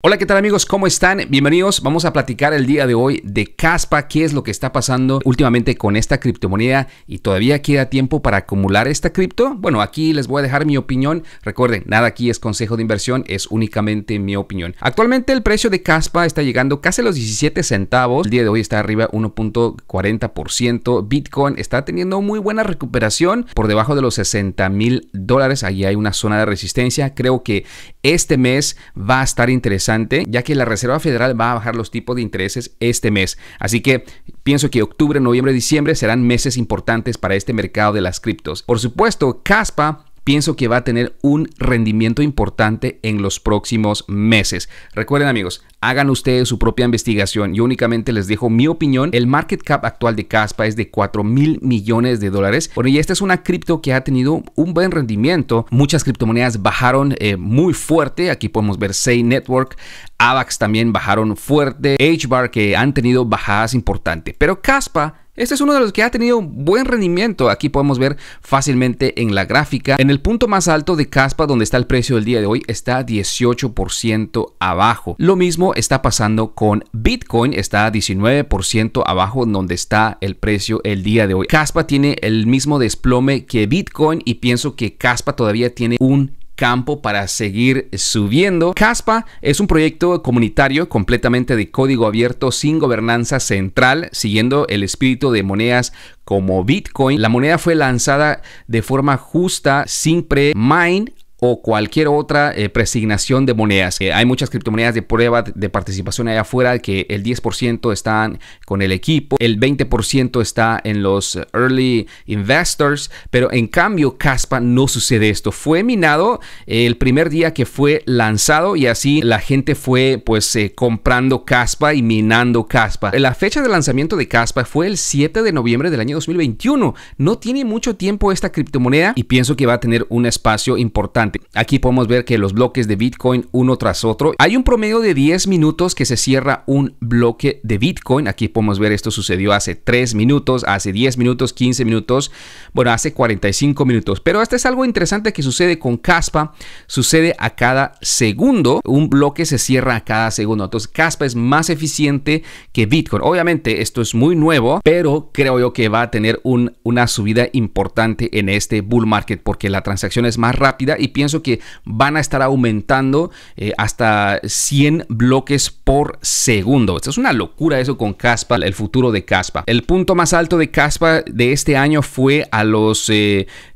Hola, ¿qué tal amigos? ¿Cómo están? Bienvenidos. Vamos a platicar el día de hoy de Caspa, qué es lo que está pasando últimamente con esta criptomoneda y todavía queda tiempo para acumular esta cripto. Bueno, aquí les voy a dejar mi opinión. Recuerden, nada aquí es consejo de inversión, es únicamente mi opinión. Actualmente el precio de Caspa está llegando casi a los 17 centavos. El día de hoy está arriba 1.40%. Bitcoin está teniendo muy buena recuperación por debajo de los 60 mil dólares. allí hay una zona de resistencia. Creo que este mes va a estar interesante ya que la Reserva Federal va a bajar los tipos de intereses este mes. Así que pienso que octubre, noviembre, diciembre serán meses importantes para este mercado de las criptos. Por supuesto, Caspa pienso que va a tener un rendimiento importante en los próximos meses. Recuerden amigos, hagan ustedes su propia investigación. Yo únicamente les dejo mi opinión. El market cap actual de Caspa es de 4 mil millones de dólares. Bueno, y esta es una cripto que ha tenido un buen rendimiento. Muchas criptomonedas bajaron eh, muy fuerte. Aquí podemos ver Say Network, AVAX también bajaron fuerte, HBAR que han tenido bajadas importantes. Pero Caspa este es uno de los que ha tenido buen rendimiento. Aquí podemos ver fácilmente en la gráfica. En el punto más alto de Caspa, donde está el precio del día de hoy, está 18% abajo. Lo mismo está pasando con Bitcoin, está 19% abajo donde está el precio el día de hoy. Caspa tiene el mismo desplome que Bitcoin y pienso que Caspa todavía tiene un campo para seguir subiendo. CASPA es un proyecto comunitario completamente de código abierto sin gobernanza central, siguiendo el espíritu de monedas como Bitcoin. La moneda fue lanzada de forma justa, sin pre-mine, o cualquier otra eh, presignación de monedas. hay muchas criptomonedas de prueba de participación allá afuera que el 10% están con el equipo, el 20% está en los early investors, pero en cambio Caspa no sucede esto. Fue minado eh, el primer día que fue lanzado y así la gente fue pues eh, comprando Caspa y minando Caspa. La fecha de lanzamiento de Caspa fue el 7 de noviembre del año 2021. No tiene mucho tiempo esta criptomoneda y pienso que va a tener un espacio importante Aquí podemos ver que los bloques de Bitcoin uno tras otro, hay un promedio de 10 minutos que se cierra un bloque de Bitcoin. Aquí podemos ver esto sucedió hace 3 minutos, hace 10 minutos, 15 minutos, bueno, hace 45 minutos. Pero esto es algo interesante que sucede con Caspa, sucede a cada segundo, un bloque se cierra a cada segundo. Entonces Caspa es más eficiente que Bitcoin. Obviamente esto es muy nuevo, pero creo yo que va a tener una subida importante en este bull market porque la transacción es más rápida y pienso que van a estar aumentando eh, hasta 100 bloques por segundo. Esto es una locura eso con Caspa, el futuro de Caspa. El punto más alto de Caspa de este año fue a los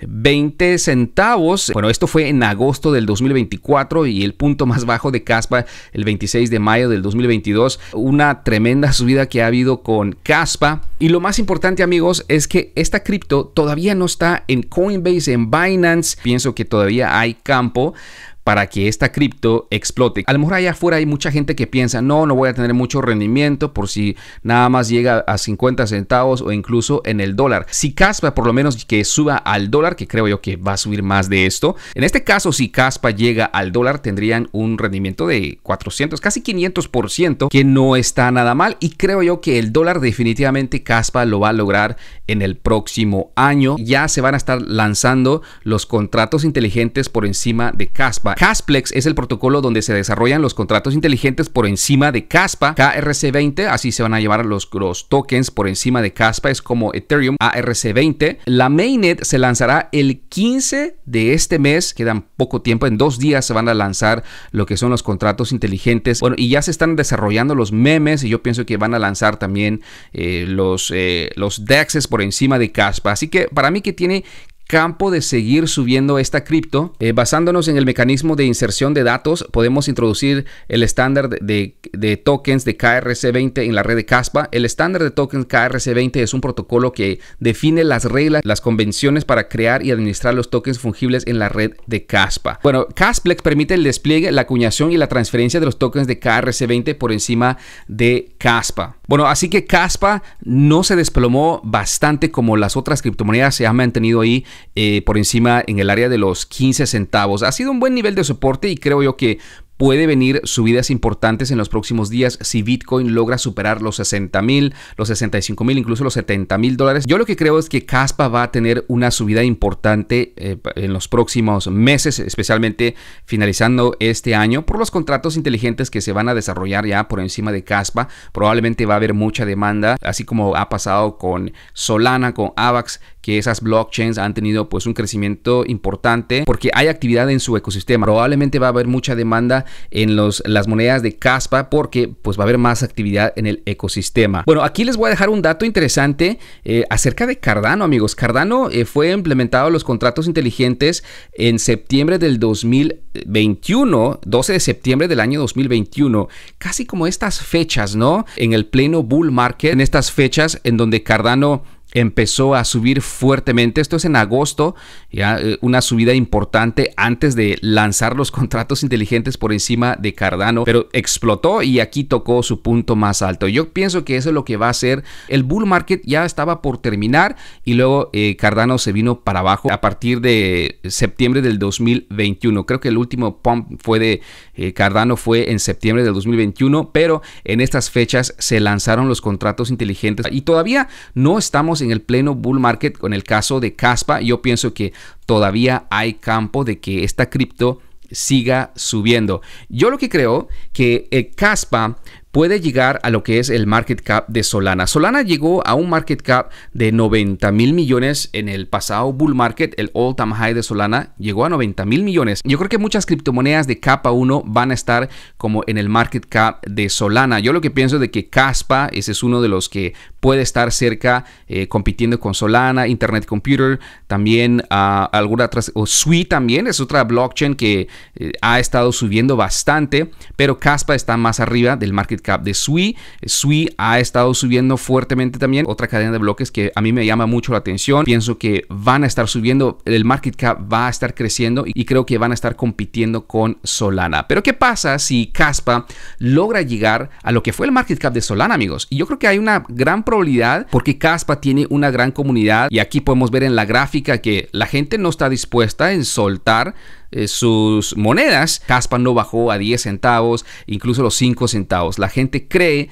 20 eh, centavos. Bueno, esto fue en agosto del 2024 y el punto más bajo de Caspa el 26 de mayo del 2022. Una tremenda subida que ha habido con Caspa. Y lo más importante amigos es que esta cripto todavía no está en Coinbase, en Binance. Pienso que todavía hay campo para que esta cripto explote. A lo mejor allá afuera hay mucha gente que piensa, no, no voy a tener mucho rendimiento por si nada más llega a 50 centavos o incluso en el dólar. Si Caspa por lo menos que suba al dólar, que creo yo que va a subir más de esto. En este caso, si Caspa llega al dólar, tendrían un rendimiento de 400, casi 500%, que no está nada mal. Y creo yo que el dólar definitivamente Caspa lo va a lograr en el próximo año. Ya se van a estar lanzando los contratos inteligentes por encima de Caspa. Casplex es el protocolo donde se desarrollan los contratos inteligentes por encima de Caspa. KRC20, así se van a llevar los, tokens por encima de Caspa, es como Ethereum ARC20. La mainnet se lanzará el 15 de este mes, quedan poco tiempo, en dos días se van a lanzar lo que son los contratos inteligentes. Bueno, y ya se están desarrollando los memes y yo pienso que van a lanzar también eh, los, eh, los DEXs por encima de Caspa. Así que para mí que tiene campo de seguir subiendo esta cripto. Eh, basándonos en el mecanismo de inserción de datos, podemos introducir el estándar de, tokens de KRC20 en la red de CASPA. El estándar de tokens KRC20 es un protocolo que define las reglas, las convenciones para crear y administrar los tokens fungibles en la red de CASPA. Bueno, CASPLEX permite el despliegue, la acuñación y la transferencia de los tokens de KRC20 por encima de CASPA. Bueno, así que CASPA no se desplomó bastante como las otras criptomonedas se han mantenido ahí eh, por encima en el área de los 15 centavos. Ha sido un buen nivel de soporte y creo yo que puede venir subidas importantes en los próximos días si Bitcoin logra superar los 60 mil, los 65 mil, incluso los 70 mil dólares. Yo lo que creo es que Caspa va a tener una subida importante eh, en los próximos meses, especialmente finalizando este año, por los contratos inteligentes que se van a desarrollar ya por encima de Caspa. Probablemente va a haber mucha demanda, así como ha pasado con Solana, con Avax, que esas blockchains han tenido pues un crecimiento importante porque hay actividad en su ecosistema. Probablemente va a haber mucha demanda en los, las monedas de Caspa porque pues va a haber más actividad en el ecosistema. Bueno, aquí les voy a dejar un dato interesante eh, acerca de Cardano, amigos. Cardano eh, fue implementado los contratos inteligentes en septiembre del 2021, 12 de septiembre del año 2021, casi como estas fechas, ¿no? En el pleno bull market, en estas fechas en donde Cardano empezó a subir fuertemente. Esto es en agosto, ya eh, una subida importante antes de lanzar los contratos inteligentes por encima de Cardano, pero explotó y aquí tocó su punto más alto. Yo pienso que eso es lo que va a ser. El bull market ya estaba por terminar y luego eh, Cardano se vino para abajo a partir de septiembre del 2021. Creo que el último pump fue de eh, Cardano fue en septiembre del 2021, pero en estas fechas se lanzaron los contratos inteligentes y todavía no estamos en el pleno bull market con el caso de Caspa, yo pienso que todavía hay campo de que esta cripto siga subiendo. Yo lo que creo que el eh, Caspa puede llegar a lo que es el market cap de Solana. Solana llegó a un market cap de 90 mil millones en el pasado bull market, el all time high de Solana llegó a 90 mil millones. Yo creo que muchas criptomonedas de capa 1 van a estar como en el market cap de Solana. Yo lo que pienso de que Caspa, ese es uno de los que puede estar cerca eh, compitiendo con Solana, Internet Computer, también a ah, alguna otra, o Sui también, es otra blockchain que eh, ha estado subiendo bastante, pero Caspa está más arriba del market cap de Sui. Sui ha estado subiendo fuertemente también. Otra cadena de bloques que a mí me llama mucho la atención. Pienso que van a estar subiendo. El market cap va a estar creciendo y creo que van a estar compitiendo con Solana. Pero ¿qué pasa si Caspa logra llegar a lo que fue el market cap de Solana, amigos? Y yo creo que hay una gran probabilidad porque Caspa tiene una gran comunidad y aquí podemos ver en la gráfica que la gente no está dispuesta en soltar eh, sus monedas. Caspa no bajó a 10 centavos, incluso los 5 centavos. La gente cree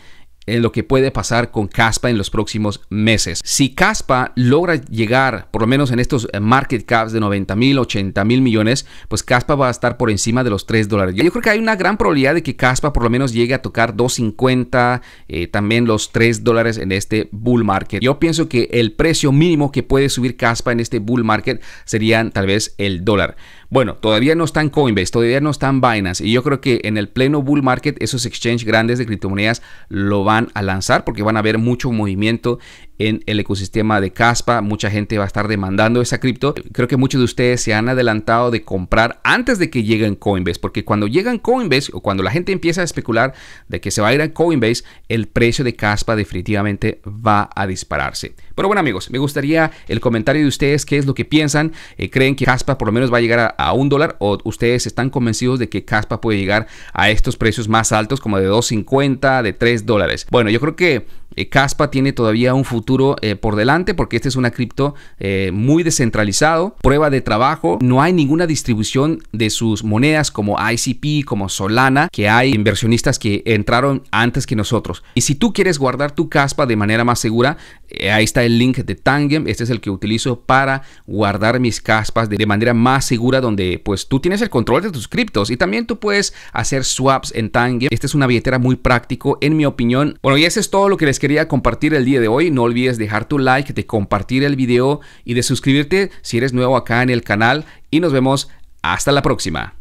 en lo que puede pasar con Caspa en los próximos meses. Si Caspa logra llegar, por lo menos en estos eh, market caps de 90 mil, 80 mil millones, pues Caspa va a estar por encima de los 3 dólares. Yo creo que hay una gran probabilidad de que Caspa por lo menos llegue a tocar 2.50, eh, también los 3 dólares en este bull market. Yo pienso que el precio mínimo que puede subir Caspa en este bull market serían tal vez el dólar. Bueno, todavía no están Coinbase, todavía no están Binance y yo creo que en el pleno bull market esos exchanges grandes de criptomonedas lo van a lanzar porque van a haber mucho movimiento en el ecosistema de Caspa. Mucha gente va a estar demandando esa cripto. Creo que muchos de ustedes se han adelantado de comprar antes de que lleguen Coinbase, porque cuando llegan Coinbase o cuando la gente empieza a especular de que se va a ir a Coinbase, el precio de Caspa definitivamente va a dispararse. Pero bueno amigos, me gustaría el comentario de ustedes, qué es lo que piensan. Eh, ¿Creen que Caspa por lo menos va a llegar a, un dólar o ustedes están convencidos de que Caspa puede llegar a estos precios más altos como de 2.50, de 3 dólares? Bueno, yo creo que eh, Caspa tiene todavía un futuro eh, por delante porque este es una cripto eh, muy descentralizado, prueba de trabajo, no hay ninguna distribución de sus monedas como ICP, como Solana, que hay inversionistas que entraron antes que nosotros. Y si tú quieres guardar tu caspa de manera más segura, eh, ahí está el link de Tangem, este es el que utilizo para guardar mis caspas de manera más segura donde pues tú tienes el control de tus criptos y también tú puedes hacer swaps en Tangem. Esta es una billetera muy práctico en mi opinión. Bueno y eso es todo lo que les quería compartir el día de hoy. No olvides dejar tu like, de compartir el video y de suscribirte si eres nuevo acá en el canal y nos vemos hasta la próxima.